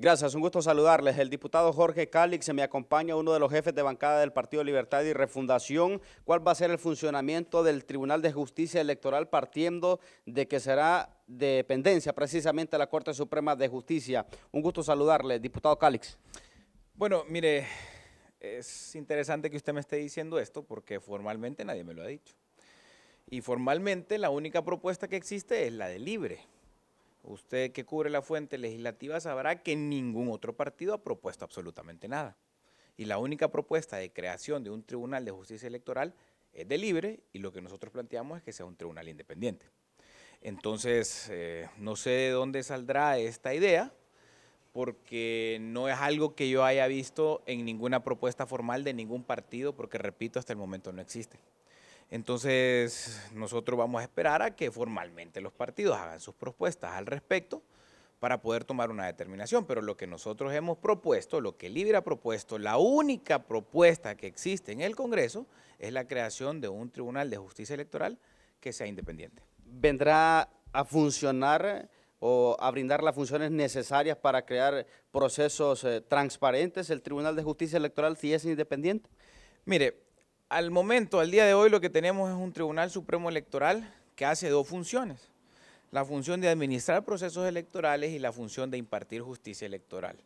Gracias, un gusto saludarles. El diputado Jorge Calix se me acompaña, uno de los jefes de bancada del Partido Libertad y Refundación. ¿Cuál va a ser el funcionamiento del Tribunal de Justicia Electoral partiendo de que será dependencia precisamente de la Corte Suprema de Justicia? Un gusto saludarle, diputado Calix. Bueno, mire, es interesante que usted me esté diciendo esto porque formalmente nadie me lo ha dicho. Y formalmente la única propuesta que existe es la de libre usted que cubre la fuente legislativa sabrá que ningún otro partido ha propuesto absolutamente nada. Y la única propuesta de creación de un tribunal de justicia electoral es de libre y lo que nosotros planteamos es que sea un tribunal independiente. Entonces, eh, no sé de dónde saldrá esta idea, porque no es algo que yo haya visto en ninguna propuesta formal de ningún partido, porque repito, hasta el momento no existe. Entonces, nosotros vamos a esperar a que formalmente los partidos hagan sus propuestas al respecto para poder tomar una determinación. Pero lo que nosotros hemos propuesto, lo que Libre ha propuesto, la única propuesta que existe en el Congreso es la creación de un Tribunal de Justicia Electoral que sea independiente. ¿Vendrá a funcionar eh, o a brindar las funciones necesarias para crear procesos eh, transparentes el Tribunal de Justicia Electoral si es independiente? Mire, al momento, al día de hoy, lo que tenemos es un Tribunal Supremo Electoral que hace dos funciones. La función de administrar procesos electorales y la función de impartir justicia electoral.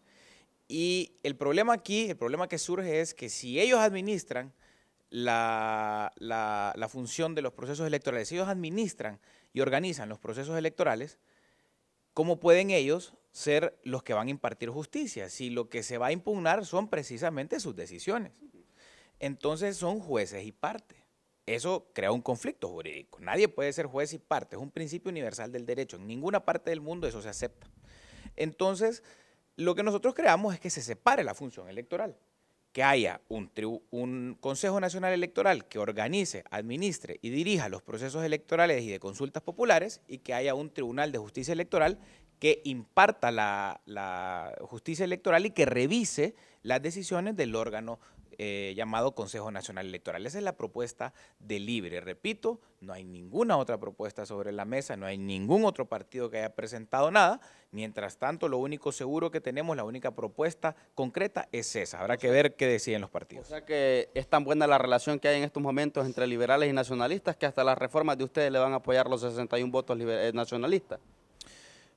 Y el problema aquí, el problema que surge es que si ellos administran la, función de los procesos electorales, si ellos administran y organizan los procesos electorales, ¿cómo pueden ellos ser los que van a impartir justicia si lo que se va a impugnar son precisamente sus decisiones? entonces son jueces y parte. Eso crea un conflicto jurídico. Nadie puede ser juez y parte. Es un principio universal del derecho. En ninguna parte del mundo eso se acepta. Entonces, lo que nosotros creamos es que se separe la función electoral, que haya un, Consejo Nacional Electoral que organice, administre y dirija los procesos electorales y de consultas populares y que haya un Tribunal de Justicia Electoral que imparta la, la justicia electoral y que revise las decisiones del órgano eh, llamado Consejo Nacional Electoral. Esa es la propuesta de Libre. Repito, no hay ninguna otra propuesta sobre la mesa, no hay ningún otro partido que haya presentado nada. Mientras tanto, lo único seguro que tenemos, la única propuesta concreta es esa. Habrá que ver qué deciden los partidos. O sea que es tan buena la relación que hay en estos momentos entre liberales y nacionalistas que hasta las reformas de ustedes le van a apoyar los 61 votos eh, nacionalistas.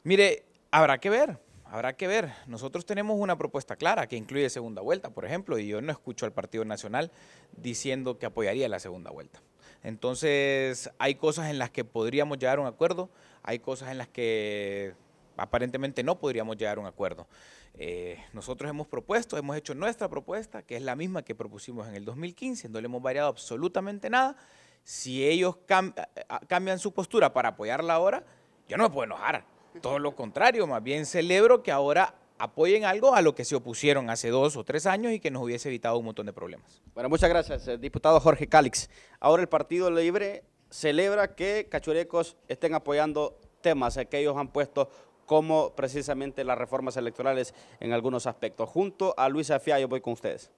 Mire, habrá que ver, habrá que ver. Nosotros tenemos una propuesta clara que incluye segunda vuelta, por ejemplo, y yo no escucho al Partido Nacional diciendo que apoyaría la segunda vuelta. Entonces, hay cosas en las que podríamos llegar a un acuerdo, hay cosas en las que aparentemente no podríamos llegar a un acuerdo. Eh, nosotros hemos propuesto, hemos hecho nuestra propuesta, que es la misma que propusimos en el 2015, no le hemos variado absolutamente nada. Si ellos eh, ah, cambian su postura para apoyarla ahora, yo no me puedo enojar, todo lo contrario, más bien celebro que ahora apoyen algo a lo que se opusieron hace dos o tres años y que nos hubiese evitado un montón de problemas. Bueno, muchas gracias, eh, diputado Jorge Calix. Ahora el Partido Libre celebra que cachurecos estén apoyando temas eh, que ellos han puesto como precisamente las reformas electorales en algunos aspectos. Junto a Luisa yo voy con ustedes.